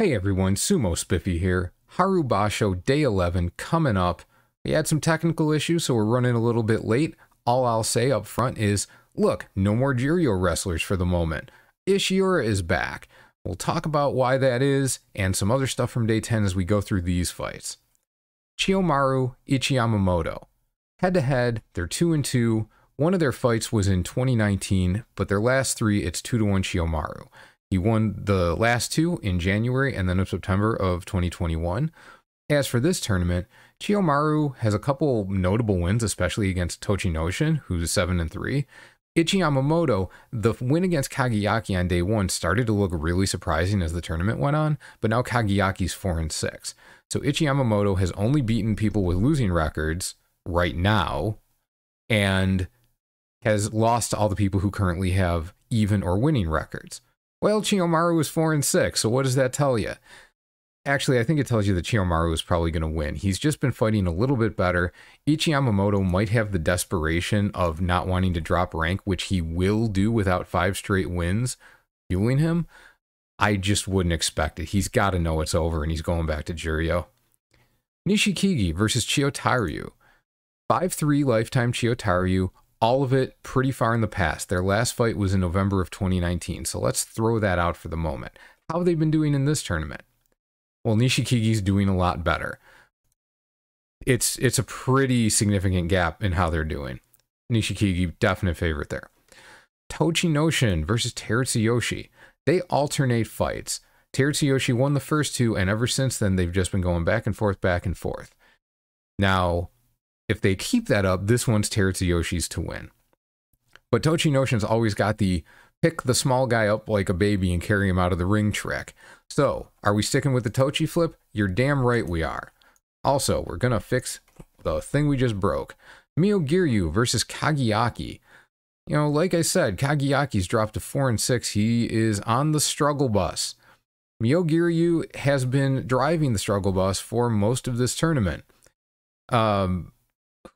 Hey everyone, Sumo Spiffy here. Harubasho Day 11 coming up. We had some technical issues, so we're running a little bit late. All I'll say up front is, look, no more Jirio wrestlers for the moment. Ishiura is back. We'll talk about why that is, and some other stuff from Day 10 as we go through these fights. Chiyomaru Ichiyamamoto. Head to head, they're 2 and 2. One of their fights was in 2019, but their last three, it's 2 to 1 Chiyomaru. He won the last two in January and then of September of 2021. As for this tournament, Chiyomaru has a couple notable wins, especially against Tochinoshin, who's 7 and 3. Ichi Yamamoto, the win against Kagayaki on day one started to look really surprising as the tournament went on, but now Kagayaki's 4 and 6. So Ichi Yamamoto has only beaten people with losing records right now and has lost to all the people who currently have even or winning records. Well, Chiyomaru was 4 and 6, so what does that tell you? Actually, I think it tells you that Chiyomaru is probably going to win. He's just been fighting a little bit better. Ichi might have the desperation of not wanting to drop rank, which he will do without five straight wins fueling him. I just wouldn't expect it. He's got to know it's over and he's going back to Juryo. Nishikigi versus Chiyotaryu. 5-3 lifetime Chiyotaryu, all of it pretty far in the past. Their last fight was in November of 2019, so let's throw that out for the moment. How have they been doing in this tournament? Well, Nishikigi's doing a lot better. It's it's a pretty significant gap in how they're doing. Nishikigi, definite favorite there. Tochi Notion versus Teratsuyoshi. They alternate fights. Teratsuyoshi won the first two, and ever since then, they've just been going back and forth, back and forth. Now, if they keep that up, this one's Terutsu Yoshi's to win. But Tochi Notion's always got the pick the small guy up like a baby and carry him out of the ring trick. So, are we sticking with the Tochi flip? You're damn right we are. Also, we're going to fix the thing we just broke. Mio Giryu versus Kagiaki. You know, like I said, Kagiaki's dropped to 4 and 6. He is on the struggle bus. Mio Giryu has been driving the struggle bus for most of this tournament. Um,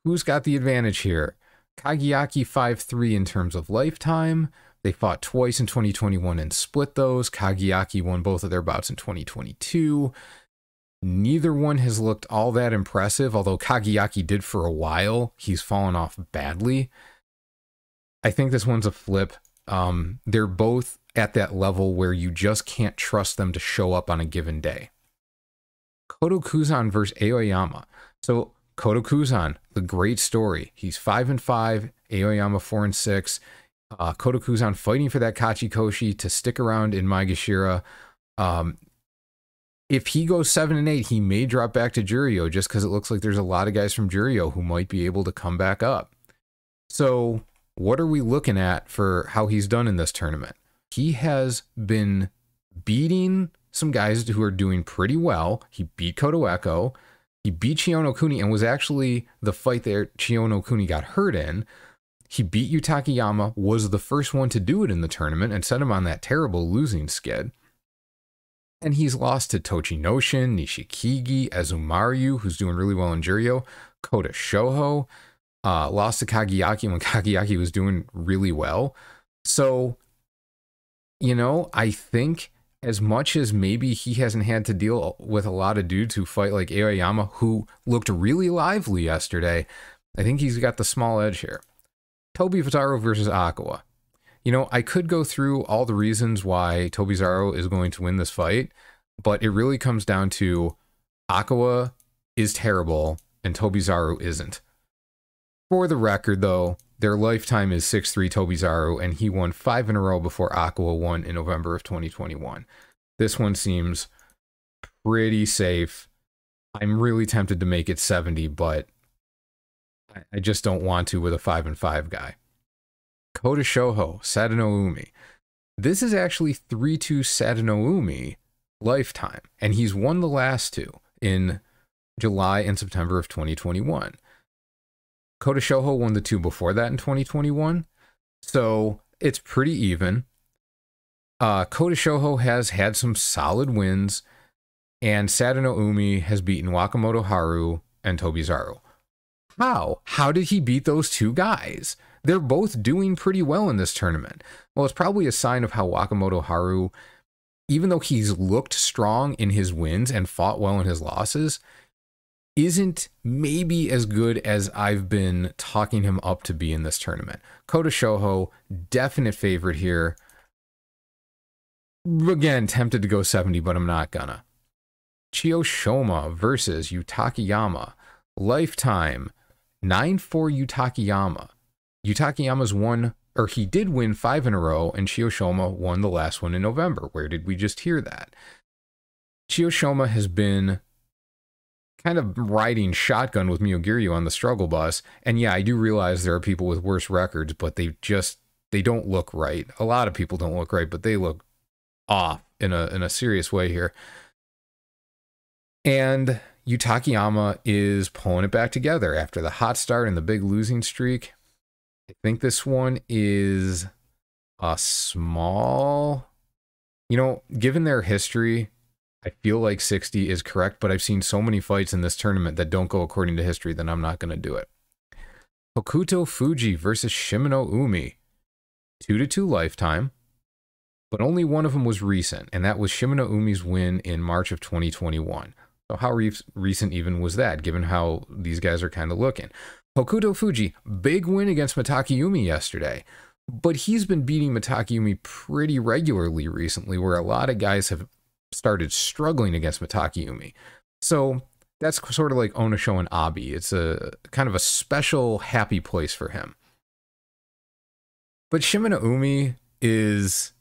who's got the advantage here? Kagiaki 5-3 in terms of lifetime. They fought twice in 2021 and split those. Kagiaki won both of their bouts in 2022. Neither one has looked all that impressive, although Kagiaki did for a while. He's fallen off badly. I think this one's a flip. Um, they're both at that level where you just can't trust them to show up on a given day. Kodo Kuzan versus Aoyama. So Kotokuzan, the great story. He's five and five, Aoyama four and six. Uh, Koto fighting for that Kachikoshi to stick around in Maegashira. Um, if he goes seven and eight, he may drop back to Juryo, just because it looks like there's a lot of guys from Juryo who might be able to come back up. So, what are we looking at for how he's done in this tournament? He has been beating some guys who are doing pretty well. He beat Koto Echo. He beat Chiono Kuni and was actually the fight there. Chiono Kuni got hurt in. He beat Yutakiyama, was the first one to do it in the tournament, and set him on that terrible losing skid. And he's lost to Tochi Noshin, Nishikigi, Azumaru, who's doing really well in Juryo, Kota Shoho, uh, lost to Kagiaki when Kagiaki was doing really well. So, you know, I think as much as maybe he hasn't had to deal with a lot of dudes who fight like Aoyama, who looked really lively yesterday, I think he's got the small edge here. Toby Fataro versus Akawa. You know, I could go through all the reasons why Toby Zaro is going to win this fight, but it really comes down to Akawa is terrible and Toby Zaro isn't. For the record, though, their lifetime is six three. Toby Zaro, and he won five in a row before Aqua won in November of 2021. This one seems pretty safe. I'm really tempted to make it 70, but I just don't want to with a 5 and 5 guy. Kota Shoho, Sadano Umi. This is actually 3 2 Sadano Umi lifetime, and he's won the last two in July and September of 2021. Kota Shoho won the two before that in 2021. So it's pretty even. Uh, Kota Shoho has had some solid wins, and Sadano Umi has beaten Wakamoto Haru and Tobizaru. How? How did he beat those two guys? They're both doing pretty well in this tournament. Well, it's probably a sign of how Wakamoto Haru, even though he's looked strong in his wins and fought well in his losses, isn't maybe as good as I've been talking him up to be in this tournament. Kota Shoho, definite favorite here. Again, tempted to go 70, but I'm not gonna. Chiyoshima versus Yutakiyama. Lifetime 9 4 Yutakiyama. Yutakiyama's won, or he did win five in a row, and Chiyoshima won the last one in November. Where did we just hear that? Chiyoshima has been kind of riding shotgun with Miyogiryu on the struggle bus. And yeah, I do realize there are people with worse records, but they just they don't look right. A lot of people don't look right, but they look off in a in a serious way here. And Yutakiyama is pulling it back together after the hot start and the big losing streak. I think this one is a small you know, given their history, I feel like 60 is correct, but I've seen so many fights in this tournament that don't go according to history that I'm not going to do it. Hokuto Fuji versus Shimano Umi. 2 to 2 lifetime, but only one of them was recent, and that was Shimano Umi's win in March of 2021. So, how re recent even was that, given how these guys are kind of looking? Hokuto Fuji, big win against Mataki Umi yesterday but he's been beating Matakumi pretty regularly recently, where a lot of guys have started struggling against Mataki Umi. So that's sort of like Onisho and Abi. It's a kind of a special happy place for him. But Shimano Umi is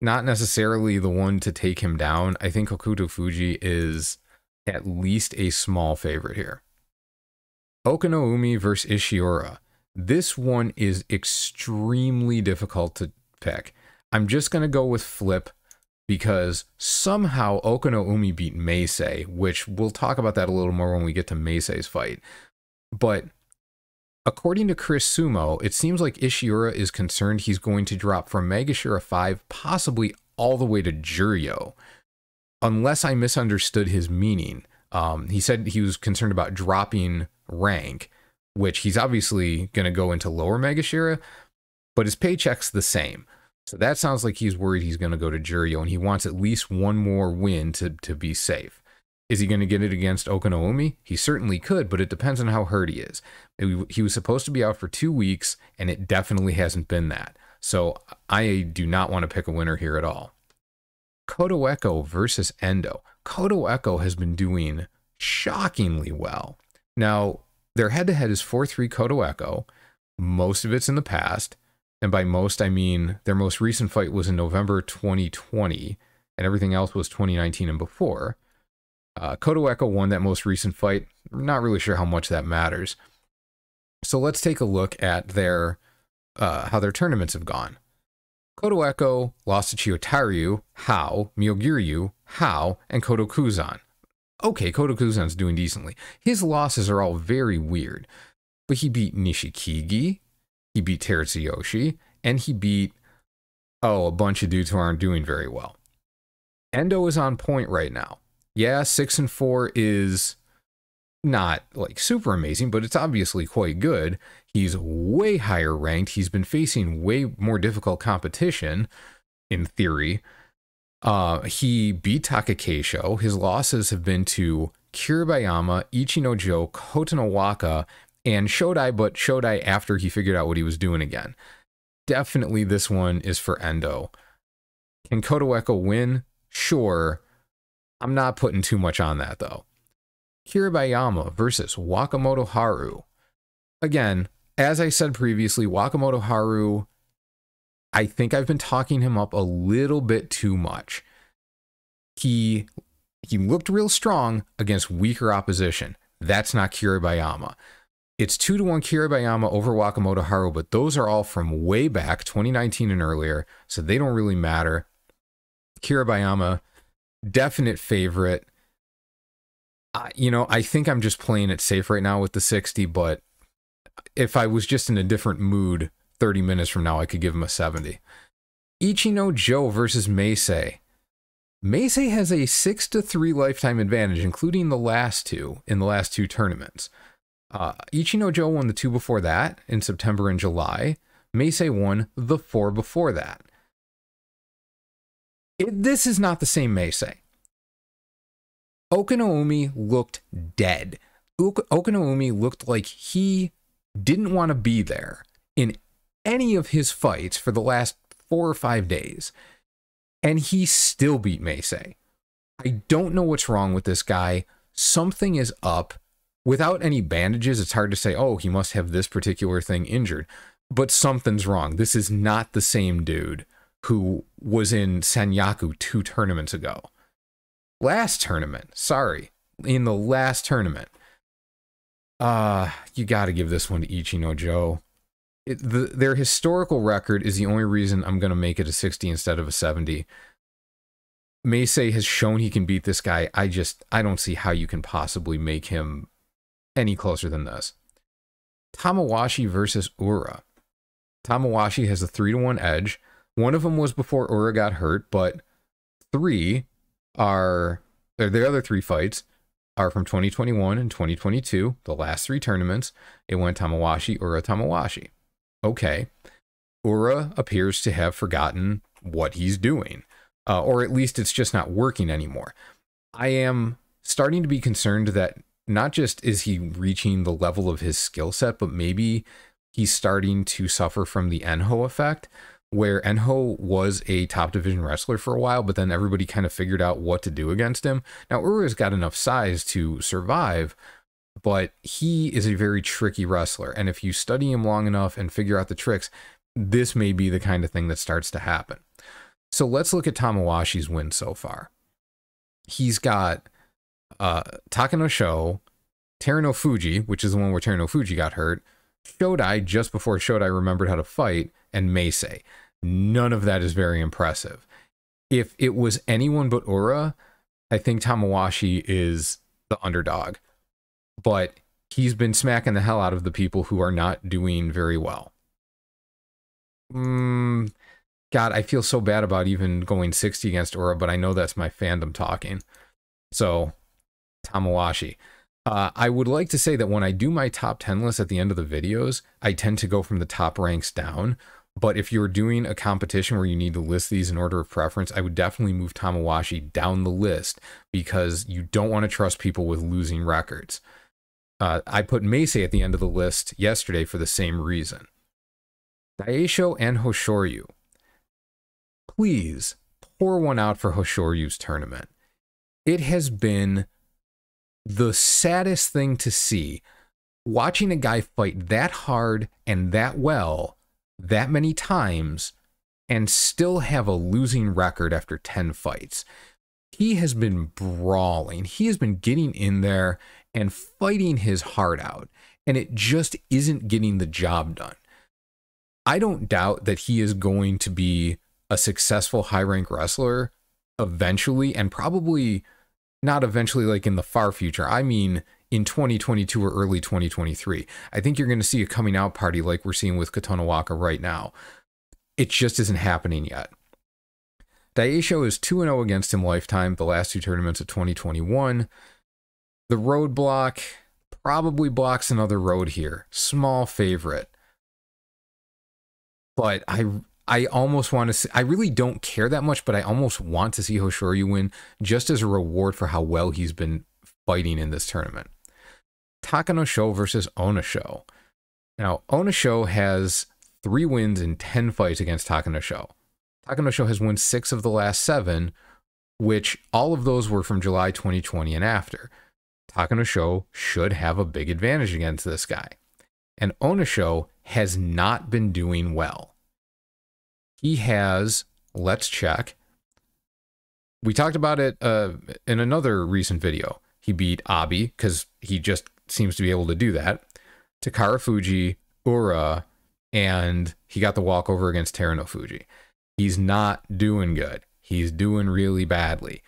not necessarily the one to take him down. I think Hokuto Fuji is at least a small favorite here. Okano Umi versus Ishiura. This one is extremely difficult to pick. I'm just going to go with Flip because somehow Okano Umi beat Meisei, which we'll talk about that a little more when we get to Meisei's fight. But according to Chris Sumo, it seems like Ishiura is concerned he's going to drop from Megashira 5 possibly all the way to Juryo, unless I misunderstood his meaning. Um, he said he was concerned about dropping rank, which he's obviously going to go into lower Megashira, but his paycheck's the same. So that sounds like he's worried he's going to go to juryo, and he wants at least one more win to, to be safe. Is he going to get it against Okanoomi? He certainly could, but it depends on how hurt he is. He was supposed to be out for two weeks, and it definitely hasn't been that. So I do not want to pick a winner here at all. Koto Echo versus Endo. Koto Echo has been doing shockingly well. Now, their head-to-head is 4-3 Koto Echo. Most of it's in the past. And by most, I mean their most recent fight was in November 2020, and everything else was 2019 and before. Uh, Koto Echo won that most recent fight. I'm not really sure how much that matters. So let's take a look at their uh, how their tournaments have gone. Koto Echo lost to Chiyotaryu, How, Myogiryu, How, and Koto Kuzan. Okay, Koto Kuzan's doing decently. His losses are all very weird, but he beat Nishikigi, he beat Terutsuyoshi, and he beat, oh, a bunch of dudes who aren't doing very well. Endo is on point right now. Yeah, six and four is not like super amazing, but it's obviously quite good. He's way higher ranked. He's been facing way more difficult competition in theory. Uh, he beat Takakesho. His losses have been to Kiribayama, Ichinojo, Kotonowaka, and Shodai, but Shodai after he figured out what he was doing again. Definitely this one is for Endo. Can Kodaweko win? Sure. I'm not putting too much on that though. Kiribayama versus Wakamoto Haru. Again, as I said previously, Wakamoto Haru, I think I've been talking him up a little bit too much. He he looked real strong against weaker opposition. That's not Kiribayama. It's two to one Kiribayama over Wakamoto Haru, but those are all from way back, 2019 and earlier, so they don't really matter. Kiribayama, definite favorite. I, you know, I think I'm just playing it safe right now with the 60, but if I was just in a different mood 30 minutes from now, I could give him a 70. Ichino Joe versus Meisei. Meisei has a 6 to 3 lifetime advantage, including the last two in the last two tournaments. Uh, Ichino Joe won the two before that in September and July. Meisei won the four before that. It, this is not the same Meisei. Okanoumi looked dead. Okanoumi looked like he didn't want to be there in any of his fights for the last four or five days. And he still beat Meisei. I don't know what's wrong with this guy. Something is up without any bandages, it's hard to say, oh, he must have this particular thing injured. But something's wrong. This is not the same dude who was in Sanyaku two tournaments ago. Last tournament, sorry, in the last tournament. Uh, you got to give this one to Ichino Joe. It, the, their historical record is the only reason I'm going to make it a 60 instead of a 70. Maysay has shown he can beat this guy. I just I don't see how you can possibly make him any closer than this. Tamawashi versus Ura. Tamawashi has a 3 to 1 edge. One of them was before Ura got hurt, but three are the other three fights are from 2021 and 2022, the last three tournaments. It went Tamawashi, Ura, Tamawashi. Okay. Ura appears to have forgotten what he's doing, uh, or at least it's just not working anymore. I am starting to be concerned that not just is he reaching the level of his skill set, but maybe he's starting to suffer from the Enho effect, where Enho was a top division wrestler for a while, but then everybody kind of figured out what to do against him. Now, Uru's got enough size to survive, but he is a very tricky wrestler. And if you study him long enough and figure out the tricks, this may be the kind of thing that starts to happen. So let's look at Tamawashi's win so far. He's got uh, Takano Sho, Terano Fuji, which is the one where Terano Fuji got hurt, Shodai just before Shodai remembered how to fight, and Meisei. None of that is very impressive. If it was anyone but Ura, I think Tamawashi is the underdog. But he's been smacking the hell out of the people who are not doing very well. Mm, God, I feel so bad about even going 60 against Ura, but I know that's my fandom talking. So Tamawashi. Uh, I would like to say that when I do my top 10 list at the end of the videos, I tend to go from the top ranks down. But if you're doing a competition where you need to list these in order of preference, I would definitely move Tamawashi down the list because you don't want to trust people with losing records. Uh, I put Meisei at the end of the list yesterday for the same reason. Daisho and Hoshoryu. Please pour one out for Hoshoryu's tournament. It has been the saddest thing to see watching a guy fight that hard and that well that many times and still have a losing record after 10 fights. He has been brawling. He has been getting in there and fighting his heart out, and it just isn't getting the job done. I don't doubt that he is going to be a successful high rank wrestler eventually and probably not eventually like in the far future. I mean, in 2022 or early 2023. I think you're going to see a coming out party like we're seeing with Waka right now. It just isn't happening yet. Daisho is 2 0 against him lifetime, the last two tournaments of 2021. The roadblock probably blocks another road here. Small favorite. But I I almost want to. See, I really don't care that much, but I almost want to see Hoshoryu win just as a reward for how well he's been fighting in this tournament. Takano Show versus Ona Show. Now, Ona Show has three wins in 10 fights against Takano Show. Takano Show has won six of the last seven, which all of those were from July 2020 and after. Takano Show should have a big advantage against this guy. And Ona Show has not been doing well. He has, let's check. We talked about it uh, in another recent video. He beat Abi because he just seems to be able to do that. Takara Fuji, Ura, and he got the walkover against Terano Fuji. He's not doing good. He's doing really badly.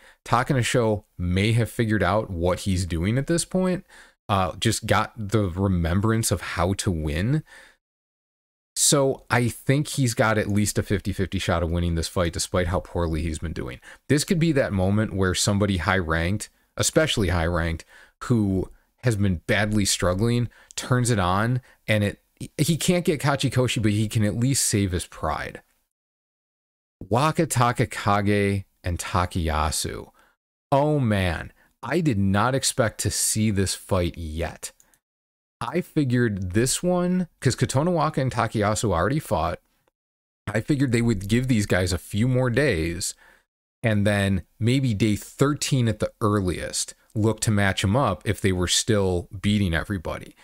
Show may have figured out what he's doing at this point, uh, just got the remembrance of how to win. So I think he's got at least a 50-50 shot of winning this fight despite how poorly he's been doing. This could be that moment where somebody high ranked, especially high ranked, who has been badly struggling, turns it on and it he can't get Kachikoshi but he can at least save his pride. Waka Takakage and Takayasu. Oh man, I did not expect to see this fight yet. I figured this one, because Katonawaka and Takayasu already fought, I figured they would give these guys a few more days and then maybe day 13 at the earliest look to match them up if they were still beating everybody.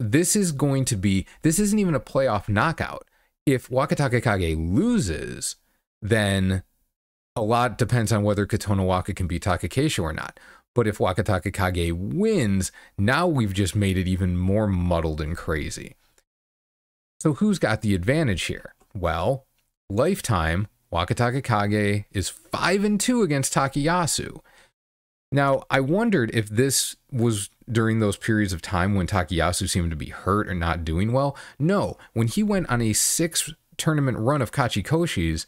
This is going to be, this isn't even a playoff knockout. If Wakatakekage loses, then a lot depends on whether Katonawaka can beat Takakesha or not. But if Wakataka Kage wins, now we've just made it even more muddled and crazy. So who's got the advantage here? Well, lifetime, Wakataka Kage is 5 and 2 against Takayasu. Now, I wondered if this was during those periods of time when Takayasu seemed to be hurt or not doing well. No, when he went on a six tournament run of Kachikoshi's,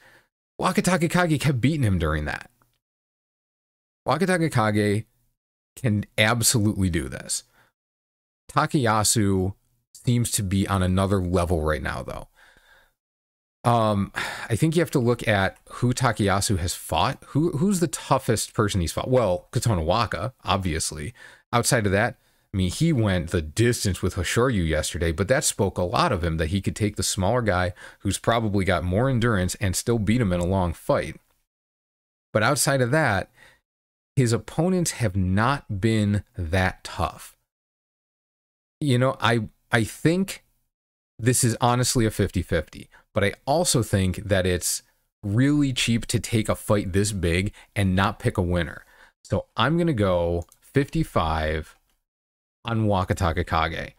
Wakataka Kage kept beating him during that. Wakataka Kage can absolutely do this. Takayasu seems to be on another level right now, though. Um, I think you have to look at who Takayasu has fought. Who who's the toughest person he's fought? Well, Katonawaka, obviously. Outside of that, I mean, he went the distance with Hoshoryu yesterday, but that spoke a lot of him that he could take the smaller guy who's probably got more endurance and still beat him in a long fight. But outside of that, his opponents have not been that tough. You know, I I think this is honestly a 50-50, but I also think that it's really cheap to take a fight this big and not pick a winner. So I'm going to go 55 on Wakatake Kage.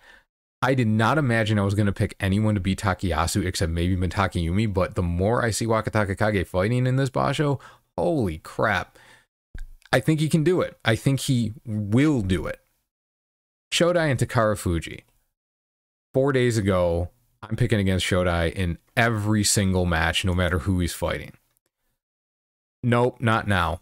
I did not imagine I was going to pick anyone to beat Takeyasu except maybe Mitaki Yumi, but the more I see Wakatake Kage fighting in this basho, holy crap. I think he can do it. I think he will do it. Shodai and Takara Fuji. Four days ago, I'm picking against Shodai in every single match, no matter who he's fighting. Nope, not now.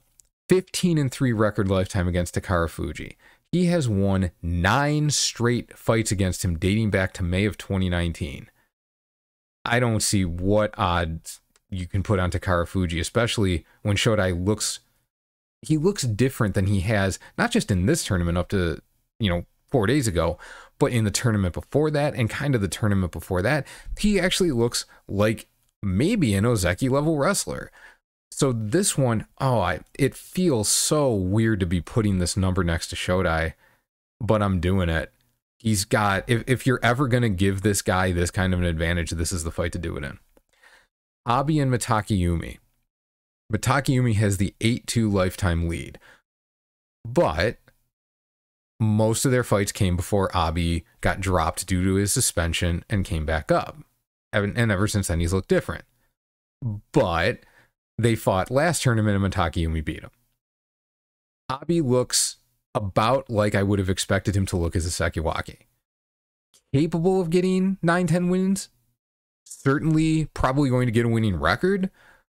15 and 3 record lifetime against Takara Fuji. He has won nine straight fights against him dating back to May of 2019. I don't see what odds you can put on Takara Fuji, especially when Shodai looks he looks different than he has, not just in this tournament up to, you know, four days ago, but in the tournament before that and kind of the tournament before that, he actually looks like maybe an Ozeki level wrestler. So this one, oh, I, it feels so weird to be putting this number next to Shodai, but I'm doing it. He's got, if, if you're ever going to give this guy this kind of an advantage, this is the fight to do it in. Abi and Mataki Yumi but Takayumi has the 8 2 lifetime lead. But most of their fights came before Abi got dropped due to his suspension and came back up. And, ever since then, he's looked different. But they fought last tournament and Takayumi beat him. Abi looks about like I would have expected him to look as a Sekiwaki. Capable of getting 9 10 wins, certainly probably going to get a winning record,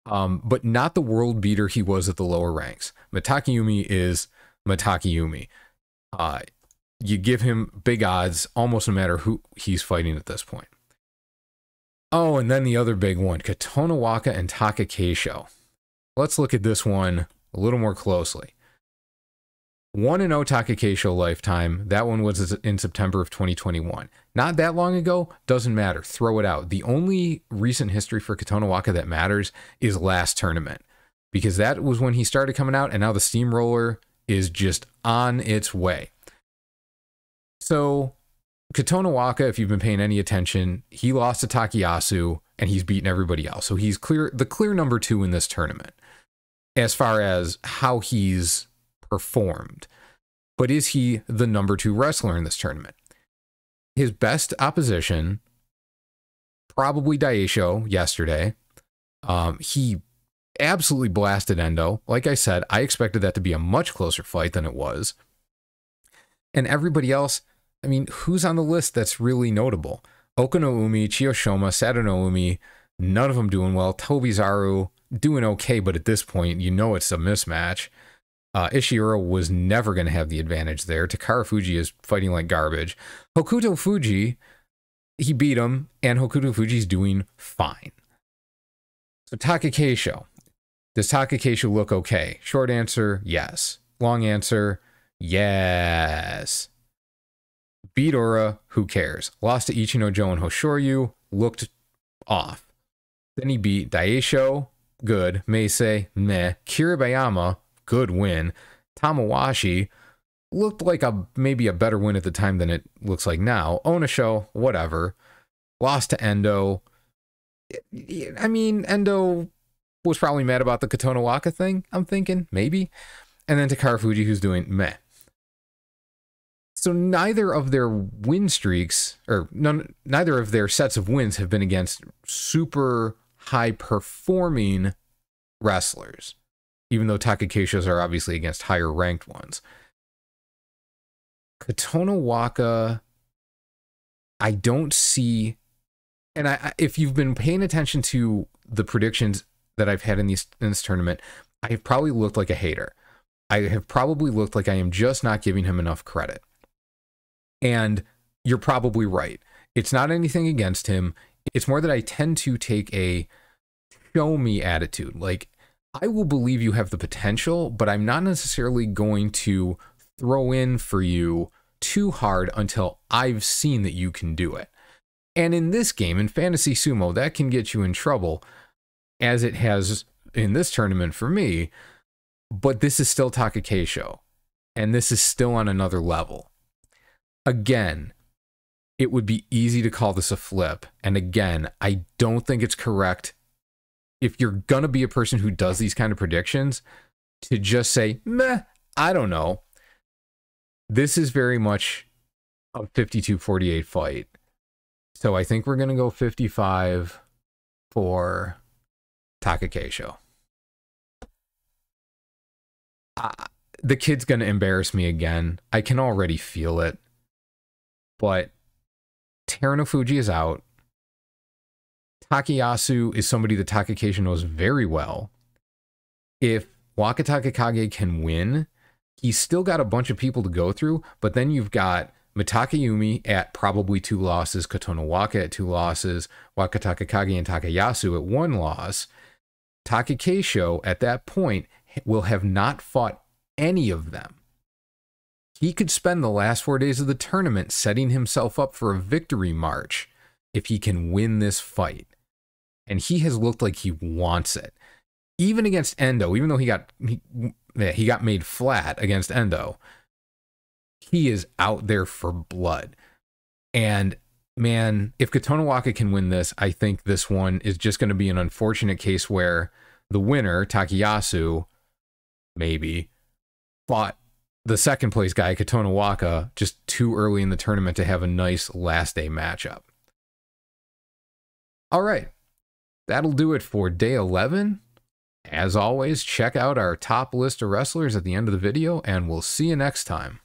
um, but not the world beater he was at the lower ranks. Matakiyumi is Matakiyumi. Uh, you give him big odds almost no matter who he's fighting at this point. Oh, and then the other big one, Katonawaka and Taka Let's look at this one a little more closely. One in Otake Keisho lifetime. That one was in September of 2021. Not that long ago, doesn't matter. Throw it out. The only recent history for Katonawaka that matters is last tournament because that was when he started coming out, and now the steamroller is just on its way. So, Katonawaka, if you've been paying any attention, he lost to Takayasu and he's beaten everybody else. So he's clear the clear number two in this tournament as far as how he's performed. But is he the number two wrestler in this tournament? His best opposition, probably Daisho yesterday. Um, he absolutely blasted Endo. Like I said, I expected that to be a much closer fight than it was. And everybody else, I mean, who's on the list that's really notable? Umi, Chiyoshima, Umi, none of them doing well. Toby Zaru doing okay, but at this point, you know it's a mismatch. Uh, Ishiura was never going to have the advantage there. Takara Fuji is fighting like garbage. Hokuto Fuji, he beat him, and Hokuto Fuji's doing fine. So Takakesho, does Takakesho look okay? Short answer, yes. Long answer, yes. Beat Aura, who cares? Lost to Ichinojo and Hoshoryu, looked off. Then he beat Daisho, good. Meisei, meh. Kiribayama, good win. Tamawashi looked like a maybe a better win at the time than it looks like now. Onisho, whatever. Lost to Endo. I mean, Endo was probably mad about the Katona Waka thing, I'm thinking, maybe. And then Takara Fuji, who's doing meh. So neither of their win streaks, or none, neither of their sets of wins have been against super high performing wrestlers even though Takakeshas are obviously against higher ranked ones. Katonawaka, I don't see, and I if you've been paying attention to the predictions that I've had in these in this tournament, I have probably looked like a hater. I have probably looked like I am just not giving him enough credit. And you're probably right. It's not anything against him. It's more that I tend to take a show me attitude. Like I will believe you have the potential, but I'm not necessarily going to throw in for you too hard until I've seen that you can do it. And in this game, in Fantasy Sumo, that can get you in trouble, as it has in this tournament for me. But this is still Takakesho, and this is still on another level. Again, it would be easy to call this a flip. And again, I don't think it's correct if you're gonna be a person who does these kind of predictions, to just say, meh, I don't know. This is very much a 52 48 fight. So I think we're gonna go 55 for Takakesho. Uh, the kid's going to embarrass me again. I can already feel it. But Terano Fuji is out. Takayasu is somebody that Takakesha knows very well. If Wakataka Kage can win, he's still got a bunch of people to go through, but then you've got Mitakeumi at probably two losses, Katono Waka at two losses, Wakataka Kage and Takayasu at one loss. Takakesho at that point will have not fought any of them. He could spend the last four days of the tournament setting himself up for a victory march if he can win this fight and he has looked like he wants it. Even against Endo, even though he got he, he got made flat against Endo, he is out there for blood. And man, if Katonawaka can win this, I think this one is just going to be an unfortunate case where the winner, Takayasu, maybe, fought the second place guy, Katonawaka, just too early in the tournament to have a nice last day matchup. All right. That'll do it for day 11. As always, check out our top list of wrestlers at the end of the video, and we'll see you next time.